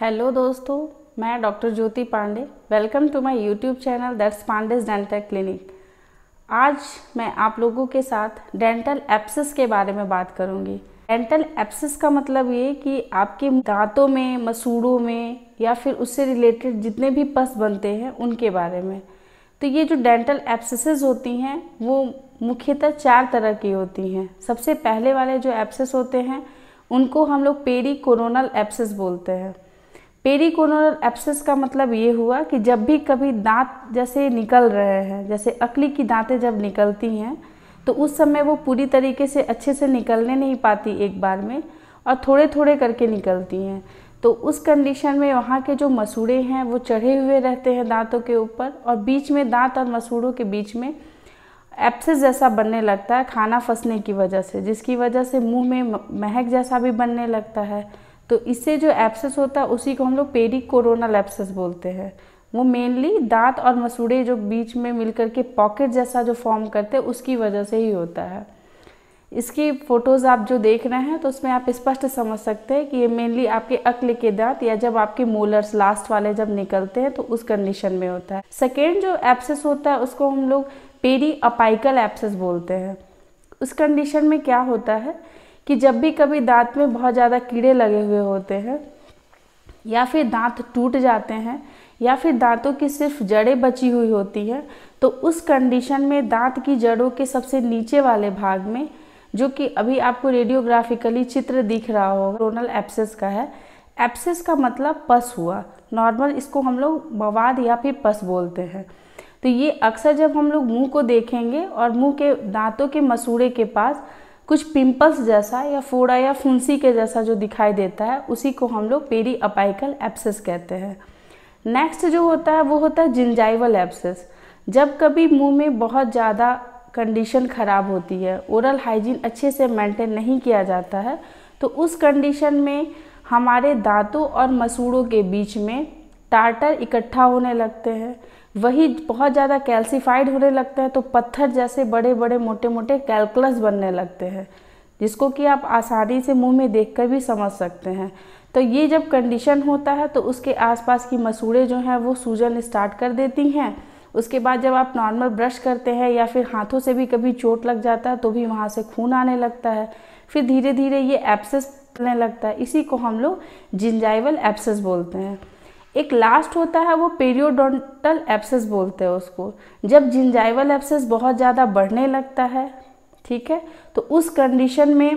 hello दोस्तों मैं doctor Jyoti Pandey welcome to my YouTube channel that's Pandey's dental clinic आज मैं आप लोगों के साथ डेंटल एप्सिस के बारे में बात करूंगी डेंटल एप्सिस का मतलब ये कि आपके दांतों में मसूड़ों में या फिर उससे रिलेटेड जितने भी पस बनते हैं उनके बारे में तो ये जो डेंटल एप्सिस होती हैं वो मुख्यतः चार तरह की होती हैं सबसे पहले वाले जो एप्सिस होते हैं उनको हम लोग पेरी कोरोनल एप्सिस बोलते हैं पेरिकोनल एप्सिस का मतलब ये हुआ कि जब भी कभी दांत जैसे निकल रहे हैं जैसे अकली की दांतें जब निकलती हैं तो उस समय वो पूरी तरीके से अच्छे से निकलने नहीं पाती एक बार में और थोड़े थोड़े करके निकलती हैं तो उस कंडीशन में वहाँ के जो मसूड़े हैं वो चढ़े हुए रहते हैं दांतों के ऊपर और बीच में दांत और मसूड़ों के बीच में एप्सिस जैसा बनने लगता है खाना फंसने की वजह से जिसकी वजह से मुंह में महक जैसा भी बनने लगता है तो इससे जो एप्सेस होता है उसी को हम लोग पेरी कोरोनल एप्सेस बोलते हैं वो मेनली दांत और मसूड़े जो बीच में मिलकर के पॉकेट जैसा जो फॉर्म करते हैं उसकी वजह से ही होता है इसकी फ़ोटोज़ आप जो देख रहे हैं तो उसमें आप स्पष्ट समझ सकते हैं कि ये मेनली आपके अक्ल के दांत या जब आपके मोलर्स लास्ट वाले जब निकलते हैं तो उस कंडीशन में होता है सेकेंड जो एप्सेस होता है उसको हम लोग पेरी अपाइकल एप्सेस बोलते हैं उस कंडीशन में क्या होता है कि जब भी कभी दांत में बहुत ज़्यादा कीड़े लगे हुए होते हैं या फिर दांत टूट जाते हैं या फिर दांतों की सिर्फ जड़ें बची हुई होती है तो उस कंडीशन में दांत की जड़ों के सबसे नीचे वाले भाग में जो कि अभी आपको रेडियोग्राफिकली चित्र दिख रहा होगा रोनल एप्सेस का है एप्सेस का मतलब पस हुआ नॉर्मल इसको हम लोग मवाद या फिर पस बोलते हैं तो ये अक्सर जब हम लोग मुंह को देखेंगे और मुंह के दांतों के मसूड़े के पास कुछ पिंपल्स जैसा या फोड़ा या फुंसी के जैसा जो दिखाई देता है उसी को हम लोग पेरी अपाइकल एप्सेस कहते हैं नेक्स्ट जो होता है वो होता है जिंजाइवल एप्सेस जब कभी मुंह में बहुत ज़्यादा कंडीशन ख़राब होती है ओरल हाइजीन अच्छे से मेंटेन नहीं किया जाता है तो उस कंडीशन में हमारे दांतों और मसूड़ों के बीच में टार्टर इकट्ठा होने लगते हैं वही बहुत ज़्यादा कैल्सीफाइड होने लगते हैं तो पत्थर जैसे बड़े बड़े मोटे मोटे कैलकुलस बनने लगते हैं जिसको कि आप आसानी से मुंह में देखकर भी समझ सकते हैं तो ये जब कंडीशन होता है तो उसके आसपास की मसूड़े जो हैं वो सूजन स्टार्ट कर देती हैं उसके बाद जब आप नॉर्मल ब्रश करते हैं या फिर हाथों से भी कभी चोट लग जाता है तो भी वहाँ से खून आने लगता है फिर धीरे धीरे ये एप्सेस लगता है इसी को हम लोग जिंजाइवल एप्सेस बोलते हैं एक लास्ट होता है वो पेरियोडोंटल एब्सेस बोलते हैं उसको जब जिंजाइवल एब्सेस बहुत ज़्यादा बढ़ने लगता है ठीक है तो उस कंडीशन में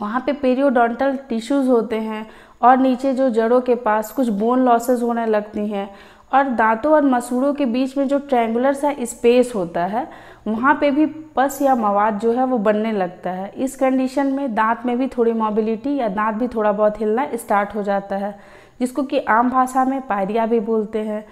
वहाँ पे पेरियोडोंटल टिश्यूज़ होते हैं और नीचे जो जड़ों के पास कुछ बोन लॉसेस होने लगती हैं और दांतों और मसूड़ों के बीच में जो ट्रैंगुलर सा स्पेस होता है वहाँ पे भी पस या मवाद जो है वो बनने लगता है इस कंडीशन में दांत में भी थोड़ी मोबिलिटी या दांत भी थोड़ा बहुत हिलना स्टार्ट हो जाता है जिसको कि आम भाषा में पायरिया भी बोलते हैं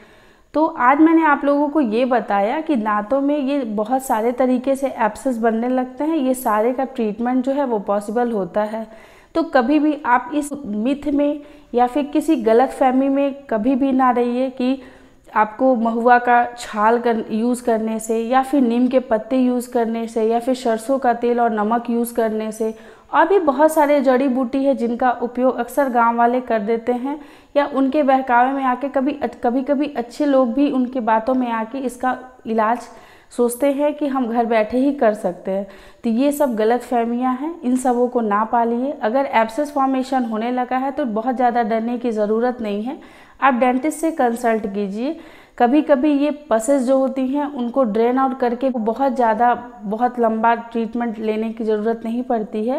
तो आज मैंने आप लोगों को ये बताया कि दांतों में ये बहुत सारे तरीके से एप्सेस बनने लगते हैं ये सारे का ट्रीटमेंट जो है वो पॉसिबल होता है तो कभी भी आप इस मिथ में या फिर किसी गलत फहमी में कभी भी ना रहिए कि आपको महुआ का छाल कर यूज़ करने से या फिर नीम के पत्ते यूज़ करने से या फिर सरसों का तेल और नमक यूज़ करने से और भी बहुत सारे जड़ी बूटी है जिनका उपयोग अक्सर गांव वाले कर देते हैं या उनके बहकावे में आके कभी कभी कभी अच्छे लोग भी उनकी बातों में आके इसका इलाज सोचते हैं कि हम घर बैठे ही कर सकते हैं तो ये सब गलत फहमियाँ हैं इन सबों को ना पालिए अगर एब्सेस फॉर्मेशन होने लगा है तो बहुत ज़्यादा डरने की ज़रूरत नहीं है आप डेंटिस्ट से कंसल्ट कीजिए कभी कभी ये पसेस जो होती हैं उनको ड्रेन आउट करके बहुत ज़्यादा बहुत लंबा ट्रीटमेंट लेने की ज़रूरत नहीं पड़ती है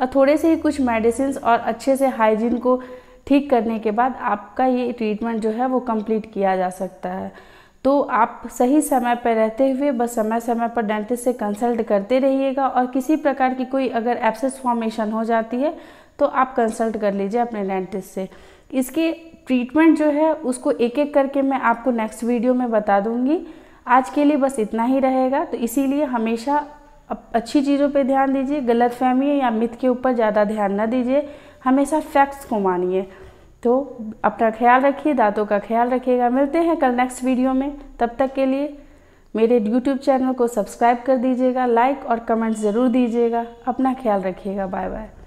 और थोड़े से ही कुछ मेडिसिन और अच्छे से हाइजीन को ठीक करने के बाद आपका ये ट्रीटमेंट जो है वो कंप्लीट किया जा सकता है तो आप सही समय पर रहते हुए बस समय समय पर डेंटिस्ट से कंसल्ट करते रहिएगा और किसी प्रकार की कोई अगर एब्सेस फॉर्मेशन हो जाती है तो आप कंसल्ट कर लीजिए अपने डेंटिस्ट से इसके ट्रीटमेंट जो है उसको एक एक करके मैं आपको नेक्स्ट वीडियो में बता दूंगी आज के लिए बस इतना ही रहेगा तो इसीलिए हमेशा अच्छी चीज़ों पे ध्यान दीजिए गलत फहमी या मिथ के ऊपर ज़्यादा ध्यान ना दीजिए हमेशा फैक्ट्स को मानिए तो अपना ख्याल रखिए दांतों का ख्याल रखिएगा मिलते हैं कल नेक्स्ट वीडियो में तब तक के लिए मेरे यूट्यूब चैनल को सब्सक्राइब कर दीजिएगा लाइक और कमेंट ज़रूर दीजिएगा अपना ख्याल रखिएगा बाय बाय